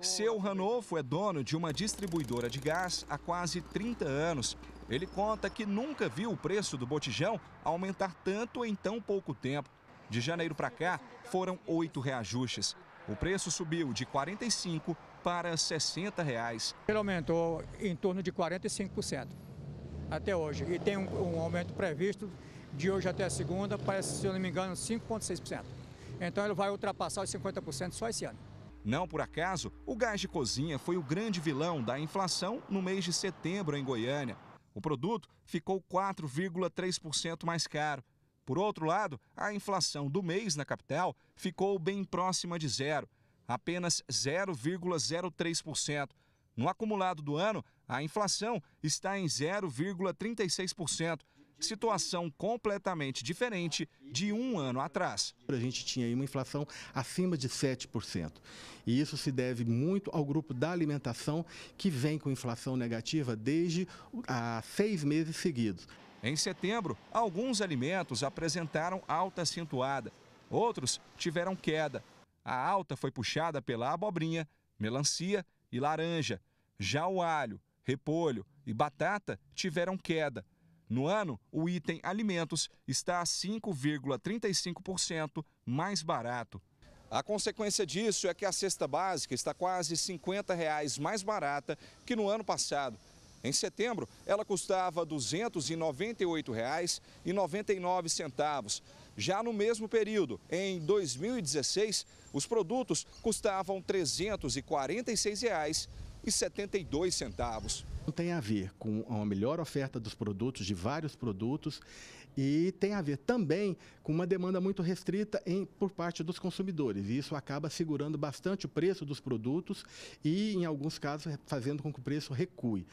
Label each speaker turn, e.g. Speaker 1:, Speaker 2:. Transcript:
Speaker 1: Seu né? Ranolfo é dono de uma distribuidora de gás há quase 30 anos. Ele conta que nunca viu o preço do botijão aumentar tanto em tão pouco tempo. De janeiro para cá, foram oito reajustes. O preço subiu de
Speaker 2: 45 para 60 reais. Ele aumentou em torno de 45% até hoje. E tem um, um, aumento previsto de hoje até segunda, parece, se eu não me engano, 5,6%. Então ele vai ultrapassar os 50% só esse ano. Não
Speaker 1: por acaso, o gás de cozinha foi o grande vilão da inflação no mês de setembro em Goiânia. O produto ficou 4,3% mais caro. Por outro lado, a inflação do mês na capital ficou bem próxima de zero, apenas 0,03%. No acumulado do ano, a inflação está em 0,36%, situação completamente diferente de um ano atrás.
Speaker 3: A gente tinha aí uma
Speaker 1: inflação acima de
Speaker 3: 7%. E isso se deve muito ao grupo da alimentação, que vem com inflação negativa desde
Speaker 1: há seis meses seguidos. Em setembro, alguns alimentos apresentaram alta acentuada, outros tiveram queda. A alta foi puxada pela abobrinha, melancia e laranja. Já o alho, repolho e batata tiveram queda. No ano, o item alimentos está a 5,35% mais barato. A consequência disso é que a cesta básica está quase R$ 50 mais barata que no ano passado. Em setembro, ela custava R$ 298,99. Já no mesmo período, em 2016, os produtos custavam R$ 346,00 e centavos.
Speaker 3: Tem a ver com uma melhor oferta dos produtos, de vários produtos, e tem a ver também com uma demanda muito restrita em, por parte dos consumidores. E isso acaba segurando bastante o preço dos produtos e, em alguns casos, fazendo com que o preço recue.